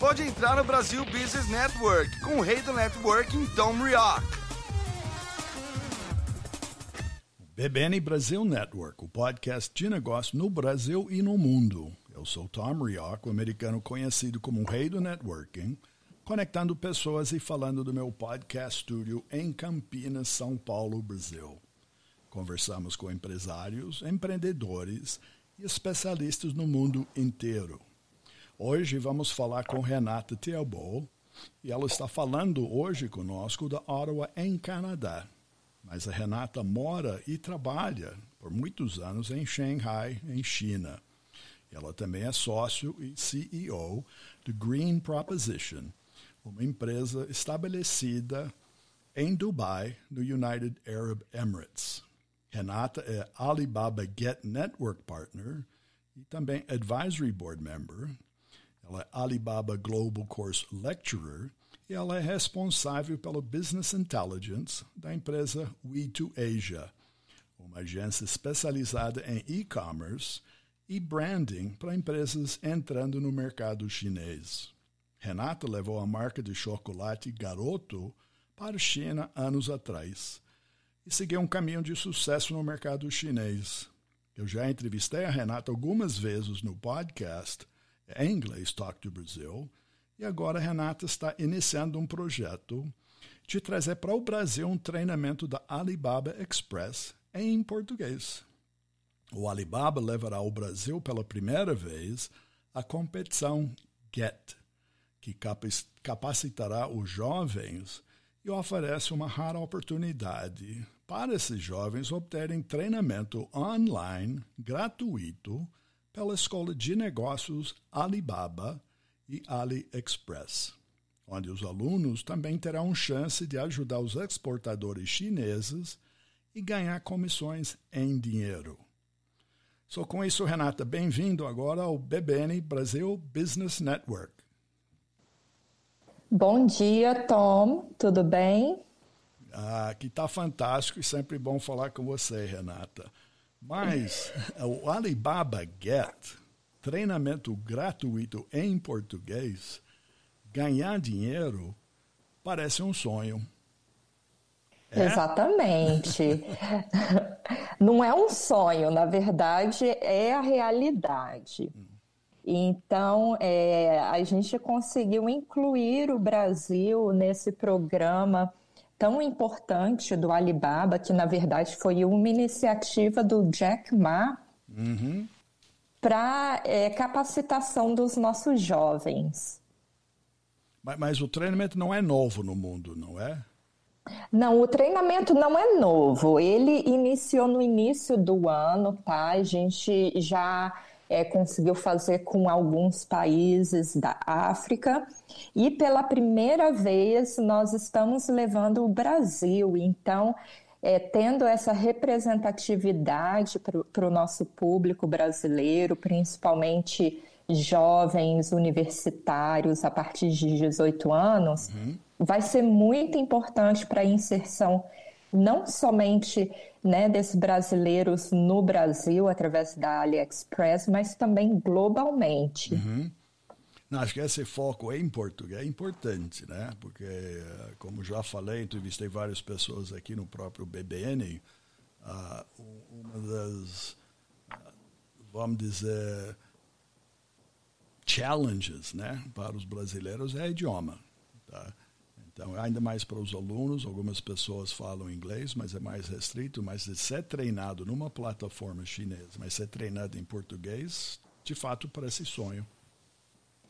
pode entrar no Brasil Business Network com o rei do networking então, Tom Rioc. BBN Brasil Network, o podcast de negócio no Brasil e no mundo. Eu sou Tom Rioc, o americano conhecido como o rei do networking, conectando pessoas e falando do meu podcast studio em Campinas, São Paulo, Brasil. Conversamos com empresários, empreendedores e especialistas no mundo inteiro. Hoje vamos falar com Renata Theobald e ela está falando hoje conosco da Ottawa, em Canadá. Mas a Renata mora e trabalha por muitos anos em Xangai, em China. Ela também é sócio e CEO do Green Proposition, uma empresa estabelecida em Dubai, no United Arab Emirates. Renata é Alibaba Get Network Partner e também Advisory Board Member ela é Alibaba Global Course Lecturer e ela é responsável pelo Business Intelligence da empresa We2Asia, uma agência especializada em e-commerce e branding para empresas entrando no mercado chinês. Renata levou a marca de chocolate Garoto para a China anos atrás e seguiu um caminho de sucesso no mercado chinês. Eu já entrevistei a Renata algumas vezes no podcast é inglês, Stock do Brasil. E agora a Renata está iniciando um projeto de trazer para o Brasil um treinamento da Alibaba Express em português. O Alibaba levará ao Brasil pela primeira vez a competição Get, que capacitará os jovens e oferece uma rara oportunidade para esses jovens obterem treinamento online gratuito pela escola de negócios Alibaba e AliExpress, onde os alunos também terão chance de ajudar os exportadores chineses e ganhar comissões em dinheiro. Sou com isso, Renata, bem-vindo agora ao BBN Brasil Business Network. Bom dia, Tom. Tudo bem? Ah, que tá fantástico e sempre bom falar com você, Renata. Mas o Alibaba Get, treinamento gratuito em português, ganhar dinheiro parece um sonho. É? Exatamente. Não é um sonho, na verdade, é a realidade. Então, é, a gente conseguiu incluir o Brasil nesse programa tão importante do Alibaba, que na verdade foi uma iniciativa do Jack Ma uhum. para é, capacitação dos nossos jovens. Mas, mas o treinamento não é novo no mundo, não é? Não, o treinamento não é novo. Ele iniciou no início do ano, tá? A gente já é, conseguiu fazer com alguns países da África. E pela primeira vez nós estamos levando o Brasil, então, é, tendo essa representatividade para o nosso público brasileiro, principalmente jovens universitários a partir de 18 anos, uhum. vai ser muito importante para a inserção não somente né, desses brasileiros no Brasil através da AliExpress, mas também globalmente. Uhum. acho que esse foco em é português é importante, né? Porque, eh, como já falei, entrevistei várias pessoas aqui no próprio BBN. Ah, uma das, ah, vamos dizer, challenges né, para os brasileiros é idioma. Tá? Então, ainda mais para os alunos, algumas pessoas falam inglês, mas é mais restrito. Mas se é treinado numa plataforma chinesa, mas se é treinado em português, de fato parece sonho.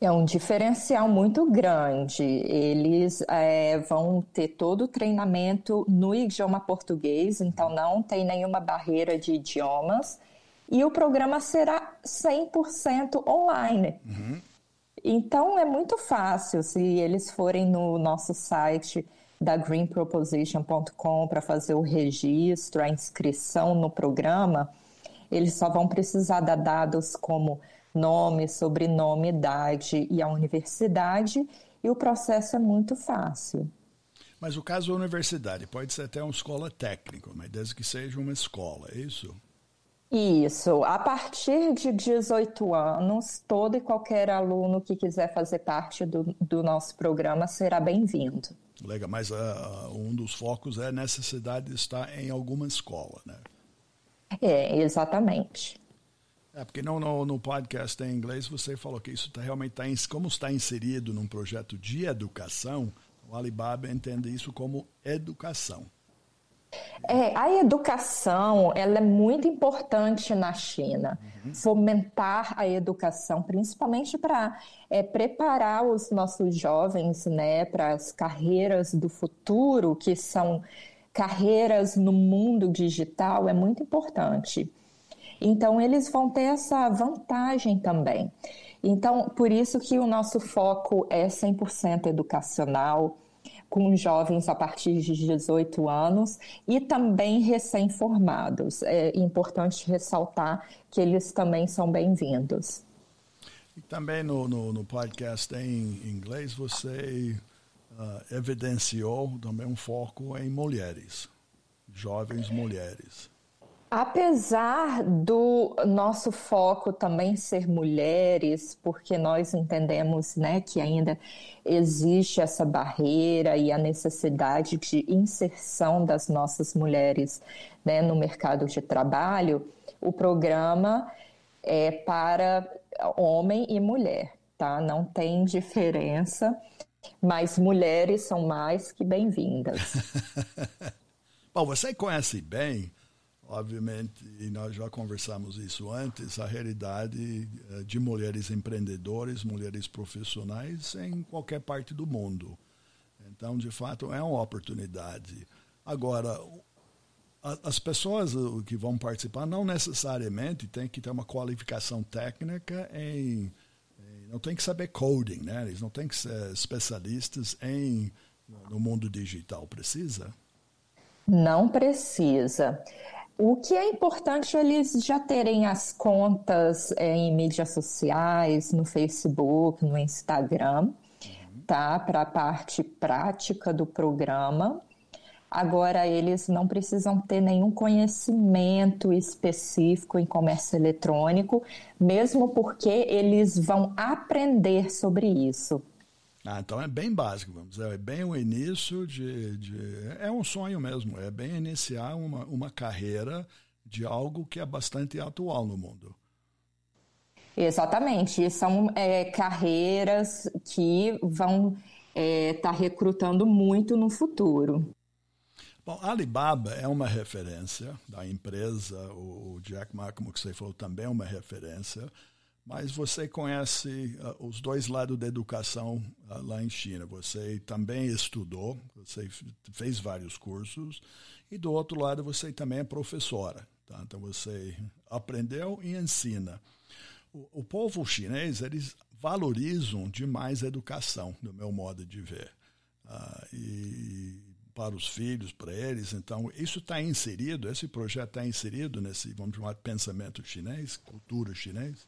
É um diferencial muito grande. Eles é, vão ter todo o treinamento no idioma português, então não tem nenhuma barreira de idiomas. E o programa será 100% online. Uhum. Então é muito fácil se eles forem no nosso site da greenproposition.com para fazer o registro, a inscrição no programa, eles só vão precisar dar dados como nome, sobrenome, idade e a universidade, e o processo é muito fácil. Mas o caso da universidade, pode ser até uma escola técnica, mas desde que seja uma escola, é isso? Isso. A partir de 18 anos, todo e qualquer aluno que quiser fazer parte do, do nosso programa será bem-vindo. Legal, mas uh, um dos focos é a necessidade de estar em alguma escola, né? É, exatamente. É, porque não, no, no podcast em inglês você falou que isso tá, realmente está, como está inserido num projeto de educação, o Alibaba entende isso como educação. É, a educação ela é muito importante na China. Uhum. Fomentar a educação, principalmente para é, preparar os nossos jovens né, para as carreiras do futuro, que são carreiras no mundo digital, é muito importante. Então, eles vão ter essa vantagem também. Então, por isso que o nosso foco é 100% educacional com jovens a partir de 18 anos e também recém-formados. É importante ressaltar que eles também são bem-vindos. E também no, no, no, podcast em inglês você uh, evidenciou também um foco em mulheres, jovens mulheres. Apesar do nosso foco também ser mulheres, porque nós entendemos né, que ainda existe essa barreira e a necessidade de inserção das nossas mulheres né, no mercado de trabalho, o programa é para homem e mulher, tá? Não tem diferença, mas mulheres são mais que bem-vindas. Bom, você conhece bem obviamente, e nós já conversamos isso antes, a realidade eh, de mulheres empreendedoras, mulheres profissionais em qualquer parte do mundo. Então, de fato, é uma oportunidade. Agora, as pessoas que vão participar não necessariamente têm que ter uma qualificação técnica em. Não tem que saber coding, né? Eles não têm que ser especialistas em no mundo digital, precisa? Não precisa. O que é importante eles já terem as contas é, em mídias sociais, no Facebook, no Instagram, uhum. tá? Para a parte prática do programa. Agora, eles não precisam ter nenhum conhecimento específico em comércio eletrônico, mesmo porque eles vão aprender sobre isso. Ah, então é bem básico, vamos dizer, é bem o início de, de. É um sonho mesmo, é bem iniciar uma, uma carreira de algo que é bastante atual no mundo. Exatamente, são é, carreiras que vão estar é, tá recrutando muito no futuro. Bom, Alibaba é uma referência da empresa, o Jack Ma, como você falou, também é uma referência. Mas você conhece uh, os dois lados da educação uh, lá em China. Você também estudou, você fez vários cursos, e do outro lado você também é professora. Tá? Então você aprendeu e ensina. O, o povo chinês, eles valorizam demais a educação, do meu modo de ver. Uh, e para os filhos, para eles. Então, isso está inserido, esse projeto está inserido nesse, vamos chamar, pensamento chinês, cultura chinesa?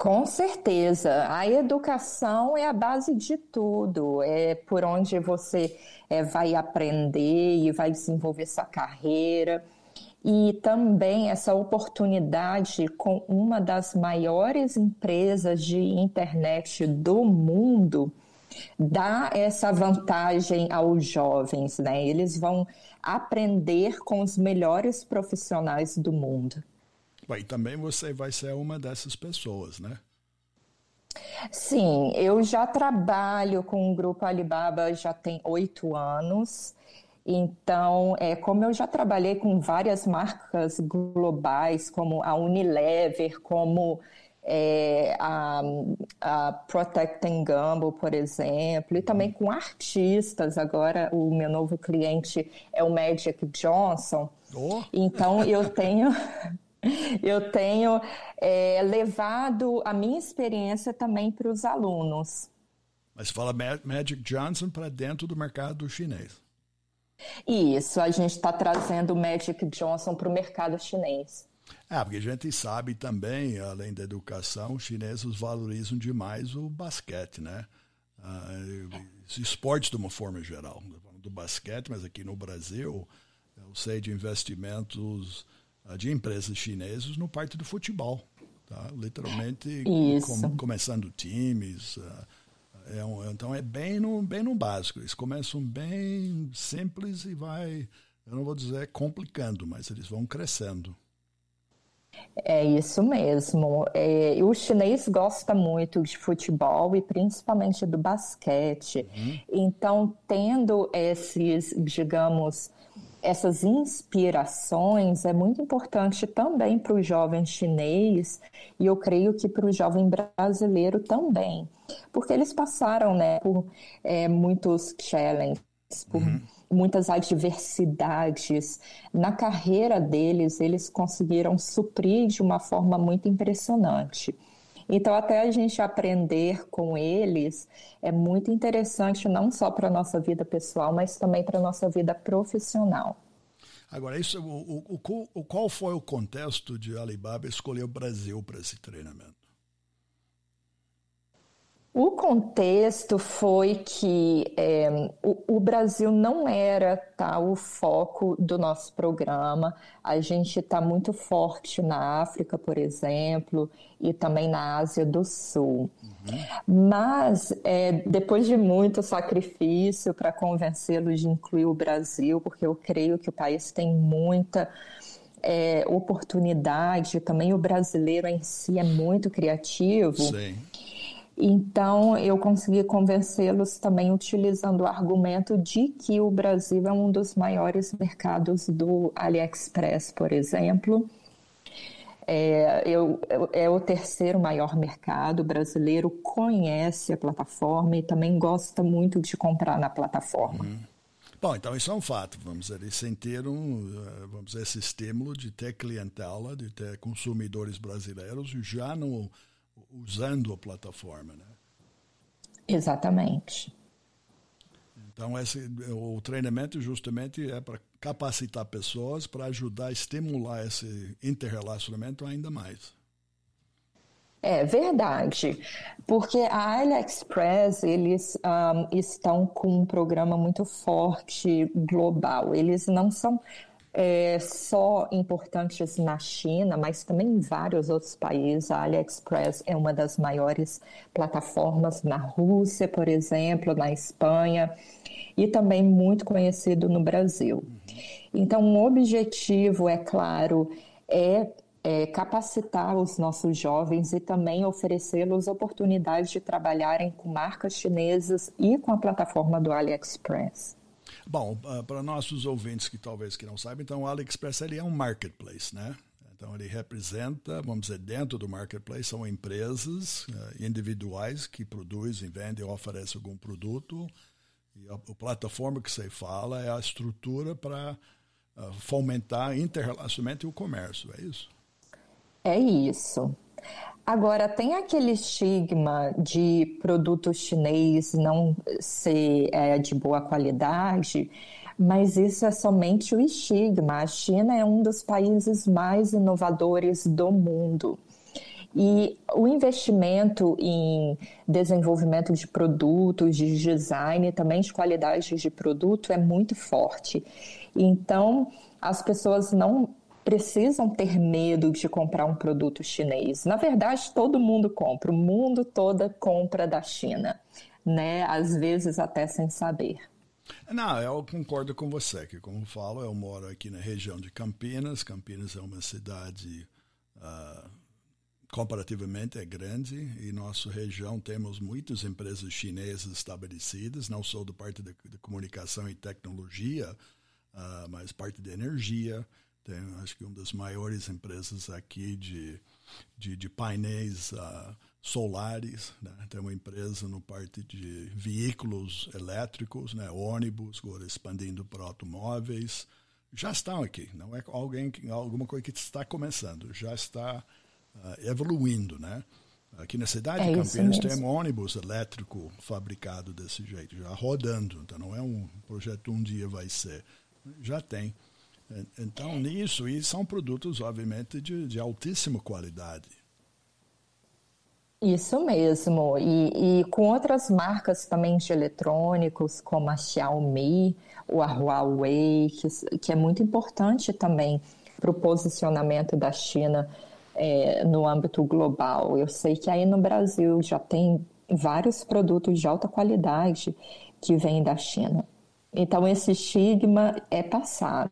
Com certeza. A educação é a base de tudo. É por onde você é, vai aprender e vai desenvolver sua carreira. E também essa oportunidade com uma das maiores empresas de internet do mundo dá essa vantagem aos jovens, né? Eles vão aprender com os melhores profissionais do mundo. Bem, também você vai ser uma dessas pessoas, né? Sim, eu já trabalho com o grupo Alibaba já tem oito anos. Então, é, como eu já trabalhei com várias marcas globais, como a Unilever, como é, a, a, Protect and Gamble, por exemplo, e também com artistas. Agora, o meu novo cliente é o Magic Johnson. Oh. Então, eu tenho. Eu tenho é, levado a minha experiência também para os alunos. Mas fala Magic Johnson para dentro do mercado chinês. Isso, a gente está trazendo o Magic Johnson para o mercado chinês. É, porque a gente sabe também, além da educação, os chineses valorizam demais o basquete, né? Ah, esportes de uma forma geral. Do basquete, mas aqui no Brasil, eu sei de investimentos de empresas chinesas no parte do futebol. Tá? Literalmente, com, começando times. Ah, é um, então é bem no, bem no básico. Eles começam bem simples e vai, eu não vou dizer complicando, mas eles vão crescendo. É isso mesmo. É, o chinês gosta muito de futebol e principalmente do basquete. Uhum. Então, tendo esses, digamos, essas inspirações é muito importante também para o jovem chinês e eu creio que para o jovem brasileiro também, porque eles passaram né, por é, muitos challenges, por uhum. muitas adversidades. Na carreira deles, eles conseguiram suprir de uma forma muito impressionante. Então, até a gente aprender com eles é muito interessante, não só para a nossa vida pessoal, mas também para a nossa vida profissional. Agora, isso, o, o, o, qual foi o contexto de Alibaba escolher o Brasil para esse treinamento? O contexto foi que é, o, o, Brasil não era tá, o foco do nosso programa. A gente está muito forte na África, por exemplo, e também na Ásia do Sul. Uhum. Mas, é, depois de muito sacrifício para convencê-los de incluir o Brasil, porque eu creio que o país tem muita. É, oportunidade, também o brasileiro em si é muito criativo. Sim então, eu consegui convencê-los também utilizando o argumento de que o Brasil é um dos maiores mercados do AliExpress, por exemplo. É, eu, é o terceiro maior mercado brasileiro, conhece a plataforma e também gosta muito de comprar na plataforma. Uhum. Bom, então isso é um fato, vamos dizer, sem ter um, eh, vamos dizer, esse estímulo de ter clientela, de ter consumidores brasileiros já no usando a plataforma. Né? Exatamente. Então, esse, o treinamento justamente é para capacitar pessoas para ajudar a estimular esse interrelacionamento ainda mais. É verdade, porque a AliExpress eles um, ah, estão com um programa muito forte global. Eles não são é, só importantes assim, na China, mas também em vários outros países. A AliExpress é uma das maiores plataformas na Rússia, por exemplo, na Espanha, e também muito conhecido no Brasil. Então, o um objetivo, é claro, é é, capacitar os nossos jovens e também oferecê-los oportunidades de trabalharem com marcas chinesas e com a plataforma do AliExpress. Bom, ah, para nossos ouvintes que talvez que não saibam, então o AliExpress ele é um marketplace, né? Então ele representa, vamos dizer, dentro do marketplace são empresas ah, individuais que produzem, vendem ou oferecem algum produto. E a, a plataforma que você fala é a estrutura para uh, fomentar interrelacionamento e o comércio, é isso? É isso. Agora, tem aquele estigma de produto chinês não ser é, de boa qualidade, mas isso é somente o estigma. A China é um dos países mais inovadores do mundo. E o investimento em desenvolvimento de produtos, de design, também de qualidade de produto é muito forte. Então, as pessoas não precisam ter medo de comprar um produto chinês. Na verdade, todo mundo compra, o mundo todo compra da China, né? Às vezes até sem saber. Não, eu concordo com você, que como eu falo, eu moro aqui na região de Campinas. Campinas é uma cidade uh, comparativamente é grande e nossa região temos muitas empresas chinesas estabelecidas, não só do parte de, de comunicação e tecnologia, uh, mas parte de energia, tem, acho que uma das maiores empresas aqui de, de, de painéis uh, solares. Né? Tem uma empresa no parte de veículos elétricos, né? ônibus, agora expandindo para automóveis. Já estão aqui, não é alguém alguma coisa que está começando, já está uh, evoluindo. Né? Aqui na cidade é de Campinas tem um ônibus elétrico fabricado desse jeito, já rodando. Então não é um projeto um dia vai ser, já tem. Então, nisso, e são produtos, obviamente, de, de altíssima qualidade. Isso mesmo, e, e, com outras marcas também de eletrônicos, como a Xiaomi ou a Huawei, que, que é muito importante também para o posicionamento da China é, no âmbito global. Eu sei que aí no Brasil já tem vários produtos de alta qualidade que vêm da China. Então esse estigma é passado.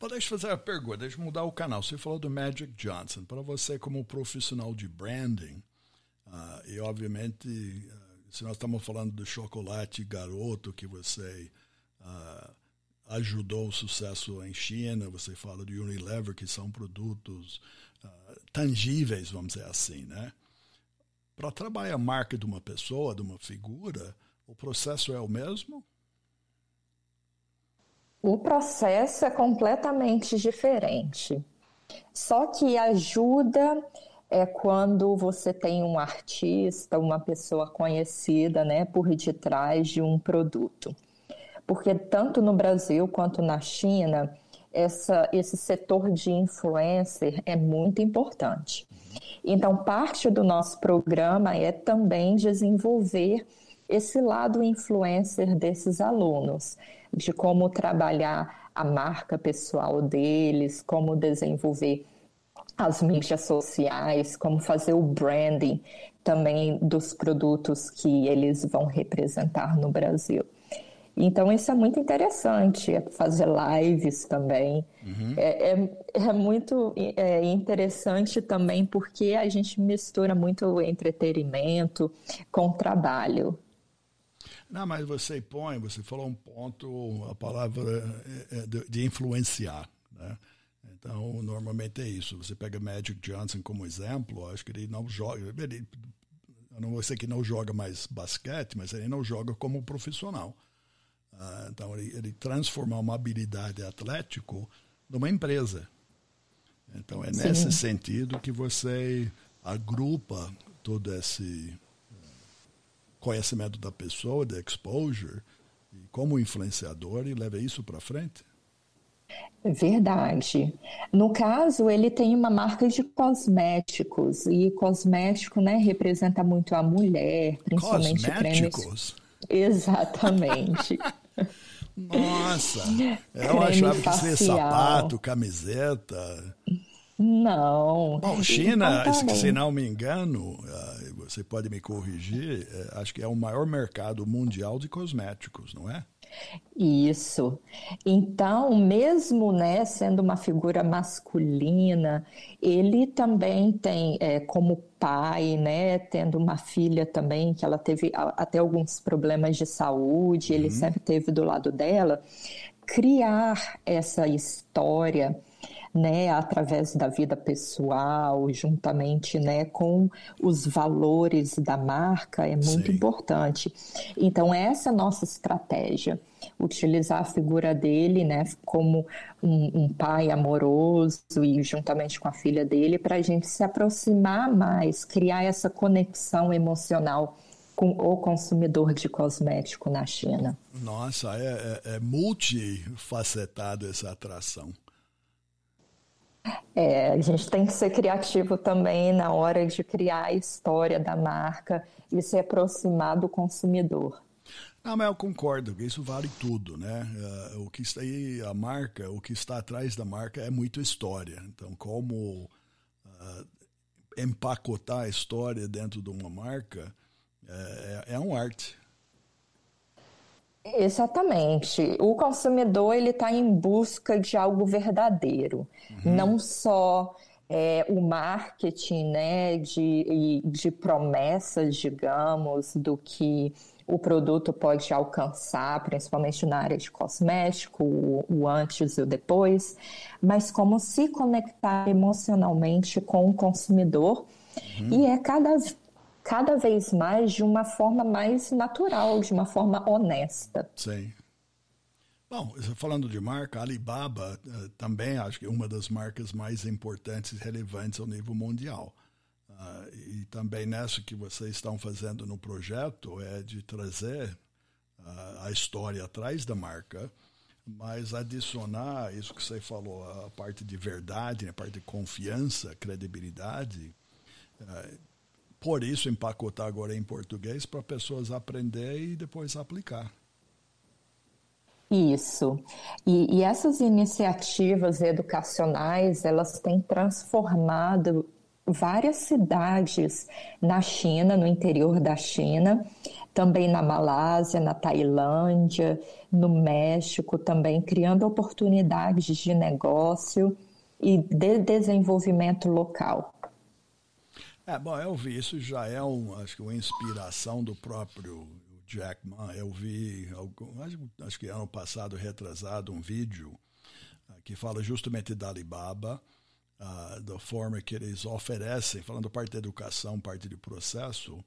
Mas deixa eu fazer uma pergunta, deixa eu mudar o canal. Você falou do Magic Johnson. Para você, como profissional de branding, uh, e obviamente, uh, se nós estamos falando do chocolate garoto que você uh, ajudou o sucesso em China, você fala de Unilever, que são produtos tangíveis, vamos dizer assim, né? Para trabalhar a marca de uma pessoa, de uma figura, o processo é o mesmo? O processo é completamente diferente. Só que ajuda é quando você tem um artista, uma pessoa conhecida, né, por detrás de um produto. Porque tanto no Brasil quanto na China, essa, esse setor de influencer é muito importante. Então, parte do nosso programa é também desenvolver esse lado influencer desses alunos, de como trabalhar a marca pessoal deles, como desenvolver as mídias sociais, como fazer o branding também dos produtos que eles vão representar no Brasil. Então, isso é muito interessante, é fazer lives também. Uhum. É, é, é, muito é interessante também porque a gente mistura muito entretenimento com trabalho. Não, mas você põe, você falou um ponto, a palavra é, é, de influenciar, né? Então, normalmente é isso. Você pega Magic Johnson como exemplo, acho que ele não joga. Ele, eu não vou dizer que não joga mais basquete, mas ele não joga como profissional. Ah, então, ele, ele uma habilidade atlético numa empresa. Então, é nesse sentido que você agrupa todo esse conhecimento da pessoa, de exposure, como influenciador e leva isso para frente? Verdade. No caso, ele tem uma marca de cosméticos e cosmético, né, representa muito a mulher, principalmente cosméticos. Exatamente. Nossa, eu é Creme achava facial. que seria sapato, camiseta, não. Bom, então China, tá se não me engano, ah, você pode me corrigir, eh, acho que é o maior mercado mundial de cosméticos, não é? Isso. Então, mesmo né, sendo uma figura masculina, ele também tem é, como pai, né, tendo uma filha também, que ela teve até alguns problemas de saúde, uhum. ele sempre teve do lado dela, criar essa história né, através da vida pessoal, juntamente, né, com os valores da marca, é muito Sim. importante. Então, essa é a nossa estratégia, utilizar a figura dele, né, como um, um pai amoroso e juntamente com a filha dele, para a gente se aproximar mais, criar essa conexão emocional com o consumidor de cosmético na China. Nossa, é, é, é multifacetado essa atração. É, a gente tem que ser criativo também na hora de criar a história da marca e se aproximar do consumidor. ah, mas eu concordo que isso vale tudo, né? É, o que está aí, a marca, o que está atrás da marca é muito história. Então, como uh, empacotar a história dentro de uma marca é, é, é arte. Exatamente. O consumidor ele está em busca de algo verdadeiro, uhum. não só é, o marketing, né, de, de promessas, digamos, do que o produto pode alcançar, principalmente na área de cosmético, o, o antes e o depois, mas como se conectar emocionalmente com o consumidor. Uhum. E é cada cada vez mais de uma forma mais natural, de uma forma honesta. Sim. Bom, falando de marca, a Alibaba eh, também acho que é uma das marcas mais importantes e relevantes ao nível mundial. Ah, e também nessa que vocês estão fazendo no projeto é de trazer ah, a história atrás da marca, mas adicionar isso que você falou, a parte de verdade, né, a parte de confiança, credibilidade, eh, por isso, empacotar agora em português para pessoas aprender e depois aplicar. Isso. E, e, essas iniciativas educacionais, elas têm transformado várias cidades na China, no interior da China, também na Malásia, na Tailândia, no México também, criando oportunidades de negócio e de desenvolvimento local. É, bom, eu vi, isso já é um, acho que uma inspiração do próprio Jack Ma. Eu vi, algum, acho, acho que ano passado, retrasado, um vídeo ah, que fala justamente da Alibaba, uh, da forma que eles oferecem, falando parte da educação, parte do processo,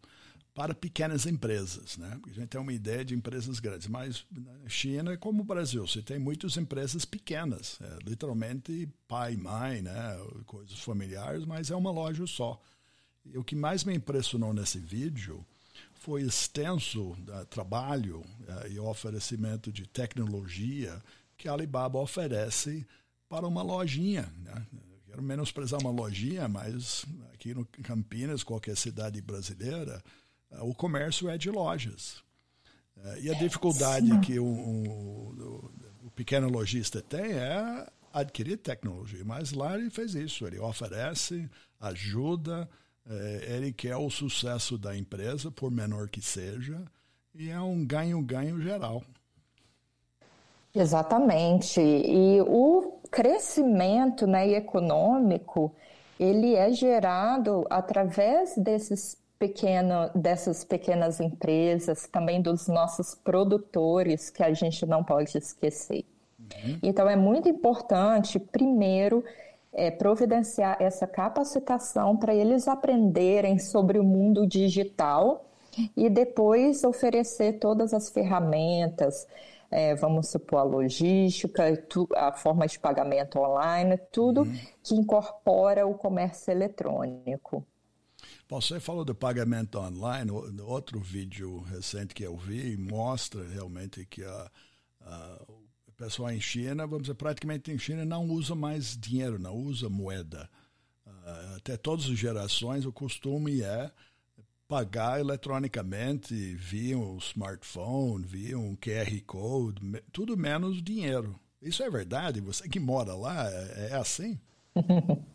para pequenas empresas. Né? a gente tem uma ideia de empresas grandes, mas na China, é como o Brasil, você tem muitas empresas pequenas, é, literalmente pai, mãe, né? coisas familiares, mas é uma loja só o que mais me impressionou nesse vídeo foi extenso uh, trabalho uh, e oferecimento de tecnologia que a Alibaba oferece para uma lojinha. Né? Quero menosprezar uma lojinha, mas aqui no Campinas, qualquer cidade brasileira, uh, o comércio é de lojas. e a é, dificuldade Sim. que o, o, o pequeno lojista tem é adquirir tecnologia. Mas lá ele fez isso, ele oferece, ajuda, é, ele quer o sucesso da empresa, por menor que seja, e é um ganho-ganho geral. Exatamente. E o crescimento né, econômico ele é gerado através desses pequeno, dessas pequenas empresas, também dos nossos produtores, que a gente não pode esquecer. Uhum. Então, é muito importante, primeiro, é, providenciar essa capacitação para eles aprenderem sobre o mundo digital e depois oferecer todas as ferramentas, é, vamos supor, a logística, tu, a forma de pagamento online, tudo uhum. que incorpora o comércio eletrônico. Bom, você falou do pagamento online, outro vídeo recente que eu vi mostra realmente que a, a, o pessoal em China, vamos dizer, praticamente em China não usa mais dinheiro, não usa moeda. Ah, até todas as gerações, o costume é pagar eletronicamente via um smartphone, via um QR Code, tudo menos dinheiro. Isso é verdade? Você que mora lá, é, é assim?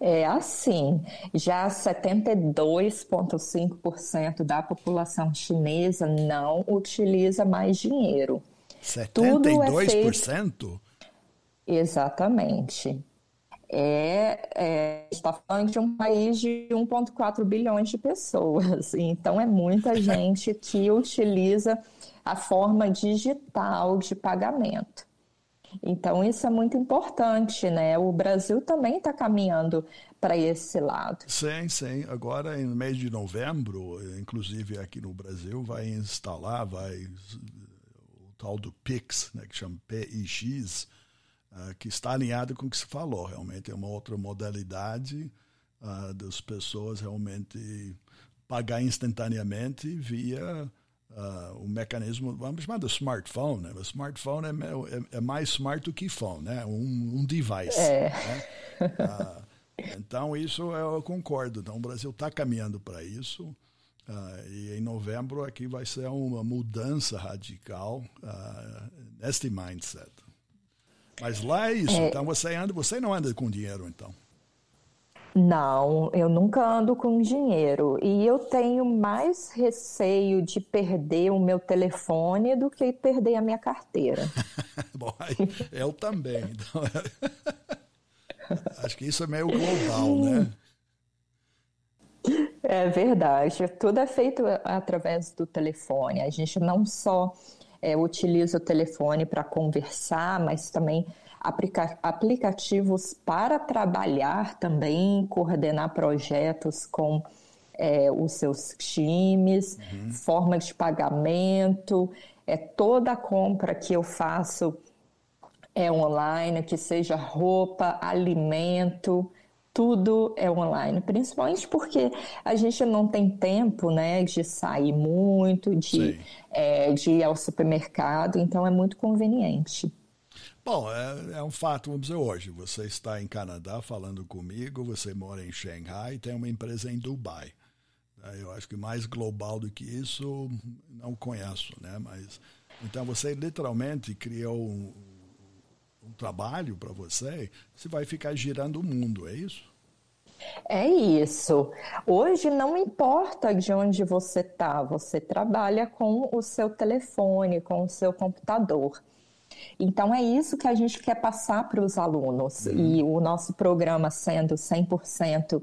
É assim, já 72,5% da população chinesa não utiliza mais dinheiro. 72%? Tudo é Exatamente. É, é, está falando de um país de 1,4 bilhões de pessoas. Então, é muita gente que utiliza a forma digital de pagamento. Então, isso é muito importante, né? O Brasil também está caminhando para esse lado. Sim, sim. Agora, no mês de novembro, inclusive aqui no Brasil, vai instalar, vai tal do PIX, né, que chama PIX, uh, ah, que está alinhado com o que se falou. Realmente é uma outra modalidade uh, das pessoas realmente pagar instantaneamente via uh, o mecanismo, vamos chamar de smartphone. Né? O smartphone é, é, é mais smart do que phone, né? um, um device. É. Né? Uh, então, isso eu concordo. Então, o Brasil está caminhando para isso. Uh, e em novembro aqui vai ser uma mudança radical uh, neste mindset. Mas lá é isso. É. Então você anda, você não anda com dinheiro então? Não, eu nunca ando com dinheiro e eu tenho mais receio de perder o meu telefone do que perder a minha carteira. Bom, eu também. Então, acho que isso é meio global, né? É verdade. Tudo é feito através do telefone. A gente não só é, utiliza o telefone para conversar, mas também aplica aplicativos para trabalhar também, coordenar projetos com é, os seus times, uhum. forma de pagamento, é toda a compra que eu faço é online, que seja roupa, alimento, tudo é online, principalmente porque a gente não tem tempo, né, de sair muito, de, é, de ir ao supermercado, então é muito conveniente. Bom, é, é, um fato, vamos dizer, hoje, você está em Canadá falando comigo, você mora em Xangai, tem uma empresa em Dubai. Né, eu acho que mais global do que isso, não conheço, né, mas... Então você literalmente criou um um trabalho para você, você vai ficar girando o mundo, é isso? É isso. Hoje não importa de onde você está, você trabalha com o seu telefone, com o seu computador. Então é isso que a gente quer passar para os alunos. Uhum. E o nosso programa sendo 100%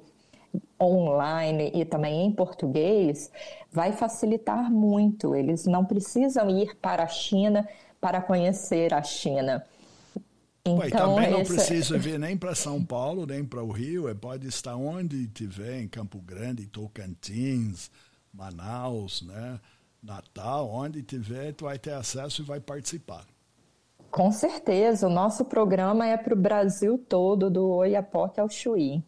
online e também em português, vai facilitar muito. Eles não precisam ir para a China para conhecer a China. Então, Ué, também não precisa vir nem para São Paulo, nem para o Rio, é, pode estar onde tiver, em Campo Grande, Tocantins, Manaus, né? Natal, onde tiver, tu vai ter acesso e vai participar. Com certeza, o nosso programa é para o Brasil todo, do Oiapoque ao Chuí.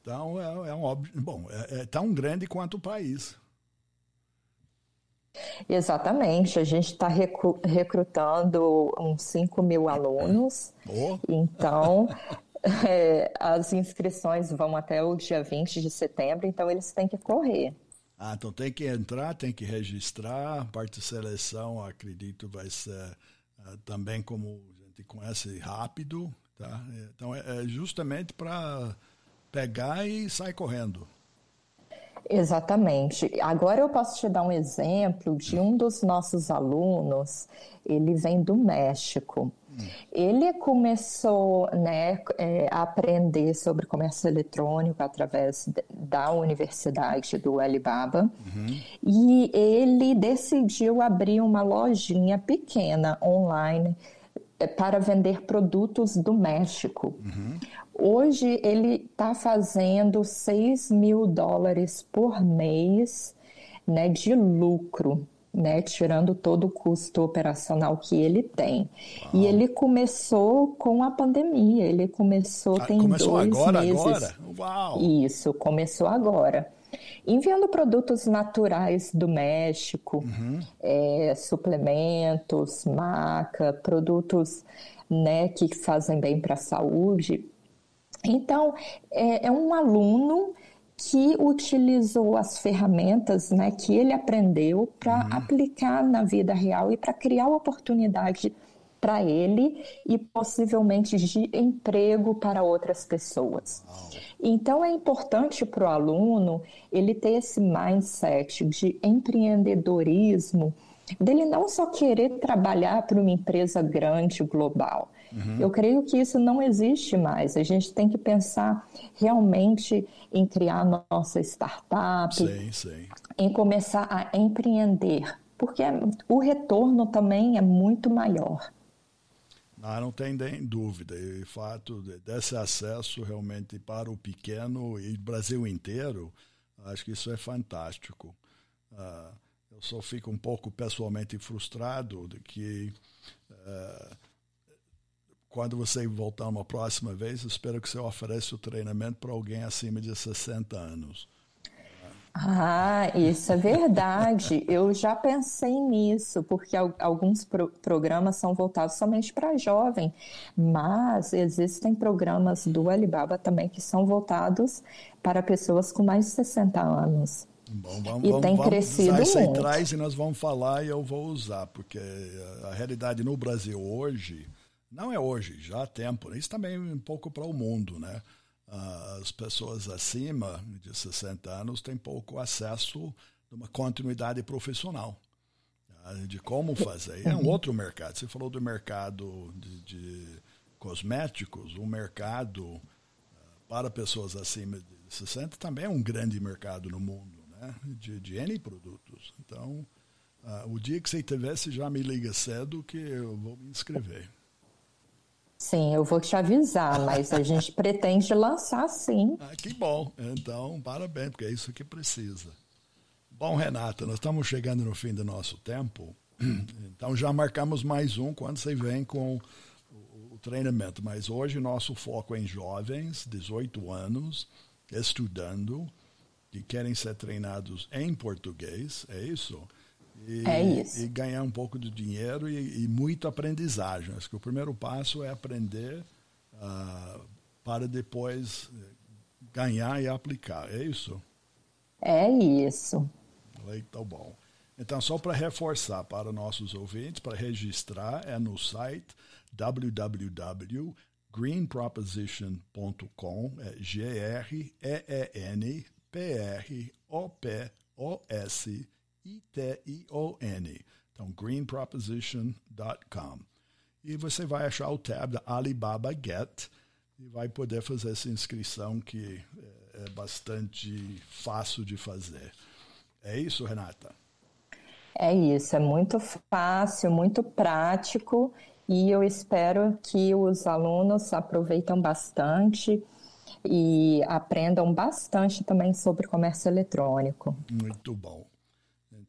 Então, é, é um óbvio. Bom, é, é tão grande quanto o país. Exatamente, a gente está recrutando uns 5 mil alunos, então é, as inscrições vão até o dia 20 de setembro, então eles têm que correr. Ah, então tem que entrar, tem que registrar, parte de seleção acredito vai ser ah, também como a gente conhece rápido, tá? Então é, é justamente para pegar e sair correndo. Exatamente. Agora eu posso te dar um exemplo de um dos nossos alunos. Ele vem do México. Ele começou né, é, a aprender sobre comércio eletrônico através da universidade do Alibaba uhum. e ele decidiu abrir uma lojinha pequena online é, para vender produtos do México. Uhum. Hoje ele está fazendo 6 mil dólares por mês né, de lucro. Né, tirando todo o custo operacional que ele tem. E ele começou com a pandemia, ele começou ah, tem começou dois agora, meses. Agora? Uau. Isso, começou agora. Enviando produtos naturais do México, uhum. é, suplementos, maca, produtos né, que fazem bem para a saúde então, é, é um aluno que utilizou as ferramentas né, que ele aprendeu para uhum. aplicar na vida real e para criar oportunidade para ele e possivelmente de emprego para outras pessoas. Então é importante para o aluno ele ter esse mindset de empreendedorismo, dele não só querer trabalhar para uma empresa grande global, Uhum. Eu creio que isso não existe mais. A gente tem que pensar realmente em criar nossa startup, sim, sim. em começar a empreender, porque é, o retorno também é muito maior. Não, ah, não tem dúvida. E fato desse acesso realmente para o pequeno e Brasil inteiro, acho que isso é fantástico. Uh, eu só fico um pouco pessoalmente frustrado de que uh, quando você voltar uma próxima vez, espero que você ofereça o treinamento para alguém acima de 60 anos. Ah, isso é verdade. Eu já pensei nisso, porque alguns pro programas são voltados somente para jovem, mas existem programas do Alibaba também que são voltados para pessoas com mais de 60 anos. Bom, vamos, e vamos, tem vamos crescido usar muito. Traz e nós vamos falar e eu vou usar, porque a realidade no Brasil hoje não é hoje, já há tempo. Né? Isso também é um pouco para o mundo, né? Ah, as pessoas acima de 60 anos têm pouco acesso a uma continuidade profissional ah, de como fazer. É um outro mercado. Você falou do mercado de, de cosméticos, o mercado ah, para pessoas acima de 60 também é um grande mercado no mundo, né? De, de N produtos. Então, o dia que você tivesse, já me liga cedo que eu vou me inscrever. Sim, eu vou te avisar, mas a gente pretende lançar sim. Ah, que bom. Então, parabéns, porque é isso que precisa. Bom, Renata, nós estamos chegando no fim do nosso tempo. Uhum. Então já marcamos mais um quando você vem com o treinamento. Mas hoje nosso foco é em jovens, 18 anos, estudando, que querem ser treinados em português, é isso? E, é isso. E ganhar um pouco de dinheiro e, e muito aprendizagem. Acho que o primeiro passo é aprender uh, para depois eh, ganhar e aplicar. É isso? É isso. Legal, tá bom. Então, só para reforçar para nossos ouvintes, para registrar, é no site www.greenproposition.com, é G-R-E-E-N o p o s i I-T-I-O-N. Então, greenproposition.com. E você vai achar o tab da Alibaba Get e vai poder fazer essa inscrição que eh, é bastante fácil de fazer. É isso, Renata? É isso, é muito fácil, muito prático e eu espero que os alunos aproveitem bastante e aprendam bastante também sobre comércio eletrônico. Muito bom.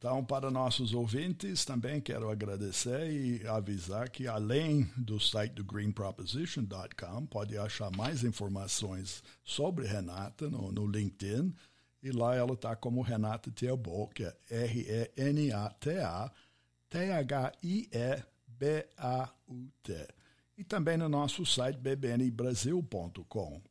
Então, para nossos ouvintes, também quero agradecer e avisar que, além do site do greenproposition.com, pode achar mais informações sobre Renata no, no LinkedIn. E lá ela está como Renata Theobol, que é R-E-N-A-T-A T-H-I-E-B-A-U-T. E também no nosso site bbnbrasil.com.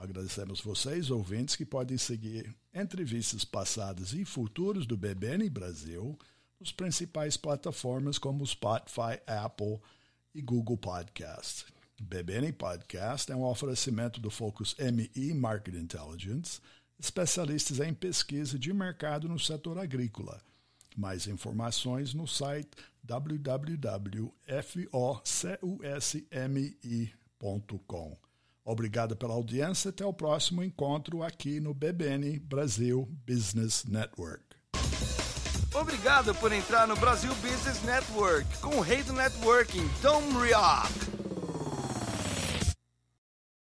Agradecemos vocês, ouvintes, que podem seguir entrevistas passadas e futuras do BBN Brasil nos principais plataformas como Spotify, Apple e Google Podcast. BBN Podcast é um oferecimento do Focus M&E Market Intelligence, especialistas em pesquisa de mercado no setor agrícola. Mais informações no site www.focusmi.com. Obrigado pela audiência. Até o próximo encontro aqui no BBN Brasil Business Network. Obrigado por entrar no Brasil Business Network com o rei do networking, Tom Rioch.